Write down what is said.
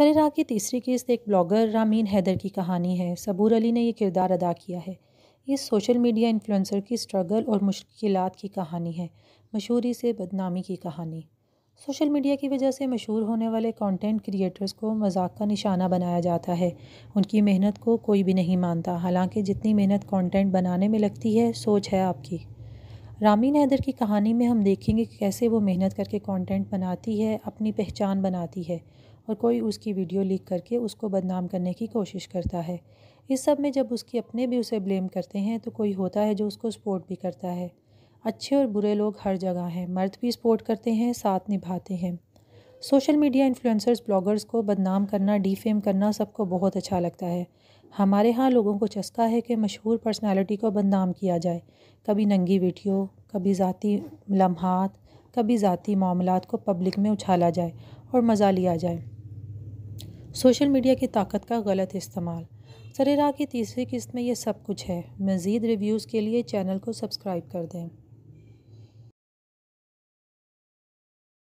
राह की तीसरी किस्त एक ब्लॉगर रामीन हैदर की कहानी है सबूर अली ने यह किरदार अदा किया है ये सोशल मीडिया इन्फ्लुएंसर की स्ट्रगल और मुश्किल की कहानी है मशहूरी से बदनामी की कहानी सोशल मीडिया की वजह से मशहूर होने वाले कंटेंट क्रिएटर्स को मजाक का निशाना बनाया जाता है उनकी मेहनत को कोई भी नहीं मानता हालांकि जितनी मेहनत कंटेंट बनाने में लगती है सोच है आपकी रामीन हैदर की कहानी में हम देखेंगे कि कैसे वो मेहनत करके कंटेंट बनाती है अपनी पहचान बनाती है और कोई उसकी वीडियो लीक करके उसको बदनाम करने की कोशिश करता है इस सब में जब उसकी अपने भी उसे ब्लेम करते हैं तो कोई होता है जो उसको सपोर्ट भी करता है अच्छे और बुरे लोग हर जगह हैं मर्द भी सपोर्ट करते हैं साथ निभाते हैं सोशल मीडिया इन्फ्लुएंसर्स ब्लॉगर्स को बदनाम करना डीफेम करना सबको बहुत अच्छा लगता है हमारे यहाँ लोगों को चस्का है कि मशहूर पर्सनालिटी को बदनाम किया जाए कभी नंगी वीडियो कभी ज़ाती लम्हात कभी ज़ाती मामला को पब्लिक में उछाला जाए और मज़ा लिया जाए सोशल मीडिया की ताकत का गलत इस्तेमाल सरेरा की तीसरी किस्त में ये सब कुछ है मज़ीद रिव्यूज़ के लिए चैनल को सब्सक्राइब कर दें